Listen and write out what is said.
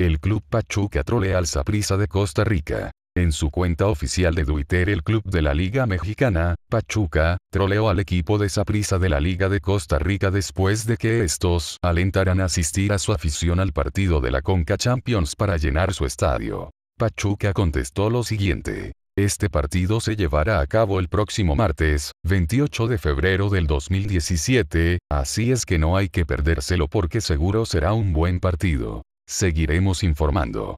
El Club Pachuca trolea al Saprissa de Costa Rica. En su cuenta oficial de Twitter el club de la Liga Mexicana, Pachuca, troleó al equipo de Saprissa de la Liga de Costa Rica después de que estos alentaran a asistir a su afición al partido de la Conca Champions para llenar su estadio. Pachuca contestó lo siguiente. Este partido se llevará a cabo el próximo martes, 28 de febrero del 2017, así es que no hay que perdérselo porque seguro será un buen partido. Seguiremos informando.